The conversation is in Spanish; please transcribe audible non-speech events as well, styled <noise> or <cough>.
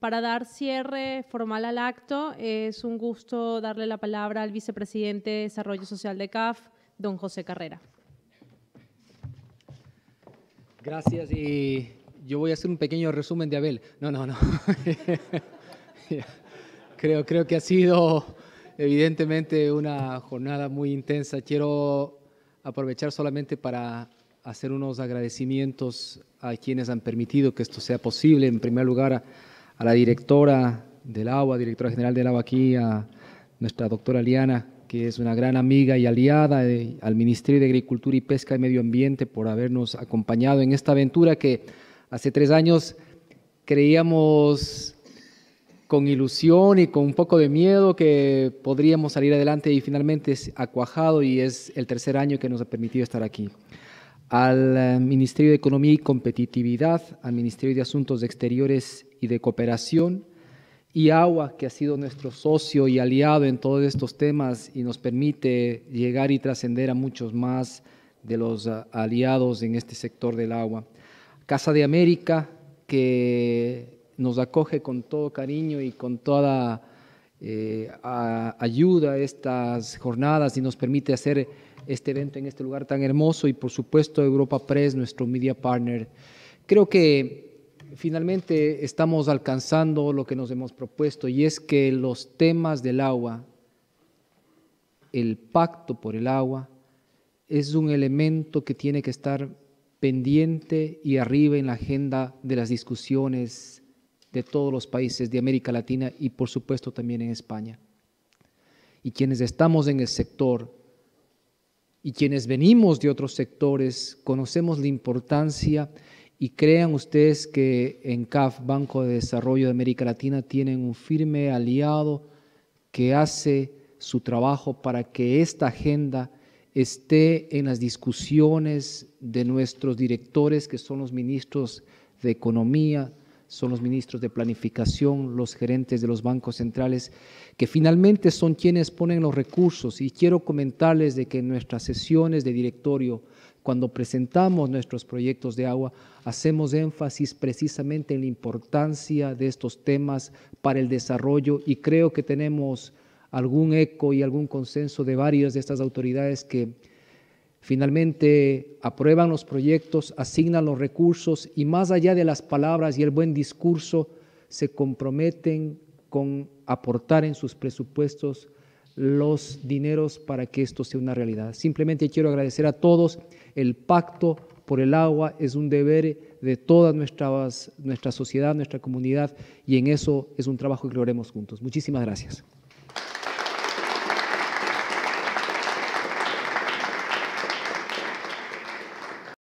Para dar cierre formal al acto, es un gusto darle la palabra al vicepresidente de Desarrollo Social de CAF, don José Carrera. Gracias y yo voy a hacer un pequeño resumen de Abel. No, no, no. <laughs> creo, creo que ha sido evidentemente una jornada muy intensa. Quiero aprovechar solamente para hacer unos agradecimientos a quienes han permitido que esto sea posible. En primer lugar, a a la directora del agua, directora general del agua aquí, a nuestra doctora Liana, que es una gran amiga y aliada eh, al Ministerio de Agricultura y Pesca y Medio Ambiente por habernos acompañado en esta aventura que hace tres años creíamos con ilusión y con un poco de miedo que podríamos salir adelante y finalmente ha cuajado y es el tercer año que nos ha permitido estar aquí al eh, Ministerio de Economía y Competitividad, al Ministerio de Asuntos Exteriores y de Cooperación y AGUA, que ha sido nuestro socio y aliado en todos estos temas y nos permite llegar y trascender a muchos más de los eh, aliados en este sector del agua. Casa de América, que nos acoge con todo cariño y con toda eh, ayuda a estas jornadas y nos permite hacer este evento en este lugar tan hermoso y por supuesto Europa Press, nuestro media partner. Creo que finalmente estamos alcanzando lo que nos hemos propuesto y es que los temas del agua, el pacto por el agua, es un elemento que tiene que estar pendiente y arriba en la agenda de las discusiones de todos los países de América Latina y por supuesto también en España. Y quienes estamos en el sector y quienes venimos de otros sectores, conocemos la importancia y crean ustedes que en CAF, Banco de Desarrollo de América Latina, tienen un firme aliado que hace su trabajo para que esta agenda esté en las discusiones de nuestros directores, que son los ministros de Economía, son los ministros de planificación, los gerentes de los bancos centrales, que finalmente son quienes ponen los recursos. Y quiero comentarles de que en nuestras sesiones de directorio, cuando presentamos nuestros proyectos de agua, hacemos énfasis precisamente en la importancia de estos temas para el desarrollo y creo que tenemos algún eco y algún consenso de varias de estas autoridades que Finalmente, aprueban los proyectos, asignan los recursos y más allá de las palabras y el buen discurso, se comprometen con aportar en sus presupuestos los dineros para que esto sea una realidad. Simplemente quiero agradecer a todos. El pacto por el agua es un deber de toda nuestra, nuestra sociedad, nuestra comunidad, y en eso es un trabajo que lo haremos juntos. Muchísimas gracias.